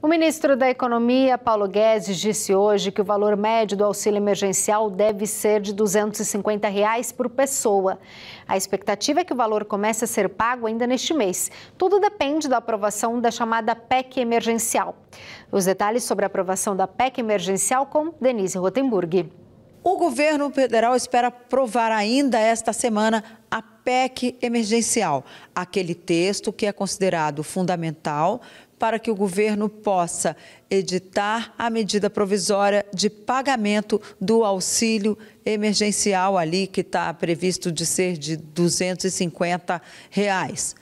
O ministro da Economia, Paulo Guedes, disse hoje que o valor médio do auxílio emergencial deve ser de R$ 250 reais por pessoa. A expectativa é que o valor comece a ser pago ainda neste mês. Tudo depende da aprovação da chamada PEC emergencial. Os detalhes sobre a aprovação da PEC emergencial com Denise Rotenburg. O governo federal espera aprovar ainda esta semana a PEC emergencial, aquele texto que é considerado fundamental para que o governo possa editar a medida provisória de pagamento do auxílio emergencial ali que está previsto de ser de 250 reais.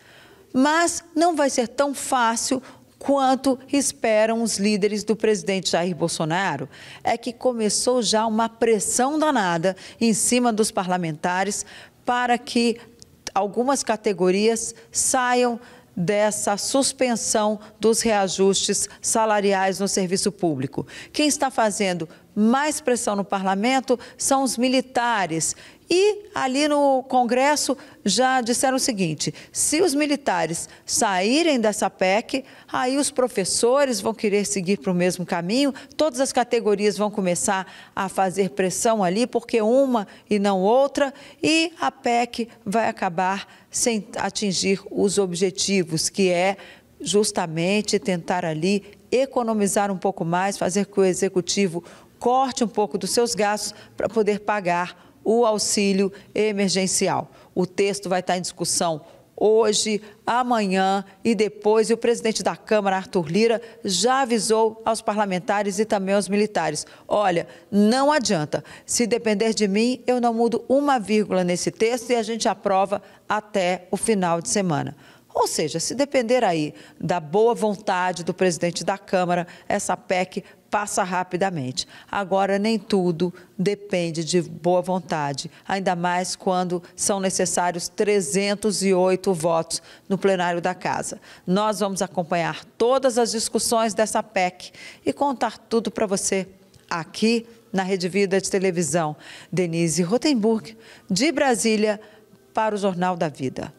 Mas não vai ser tão fácil quanto esperam os líderes do presidente Jair Bolsonaro, é que começou já uma pressão danada em cima dos parlamentares para que algumas categorias saiam dessa suspensão dos reajustes salariais no serviço público. Quem está fazendo mais pressão no parlamento são os militares. E ali no Congresso já disseram o seguinte: se os militares saírem dessa PEC, aí os professores vão querer seguir para o mesmo caminho, todas as categorias vão começar a fazer pressão ali, porque uma e não outra, e a PEC vai acabar sem atingir os objetivos, que é justamente tentar ali economizar um pouco mais, fazer que o executivo corte um pouco dos seus gastos para poder pagar o auxílio emergencial. O texto vai estar em discussão hoje, amanhã e depois. E o presidente da Câmara, Arthur Lira, já avisou aos parlamentares e também aos militares: olha, não adianta. Se depender de mim, eu não mudo uma vírgula nesse texto e a gente aprova até o final de semana. Ou seja, se depender aí da boa vontade do presidente da Câmara, essa PEC passa rapidamente. Agora, nem tudo depende de boa vontade, ainda mais quando são necessários 308 votos no plenário da Casa. Nós vamos acompanhar todas as discussões dessa PEC e contar tudo para você aqui na Rede Vida de Televisão. Denise Rotenburg, de Brasília, para o Jornal da Vida.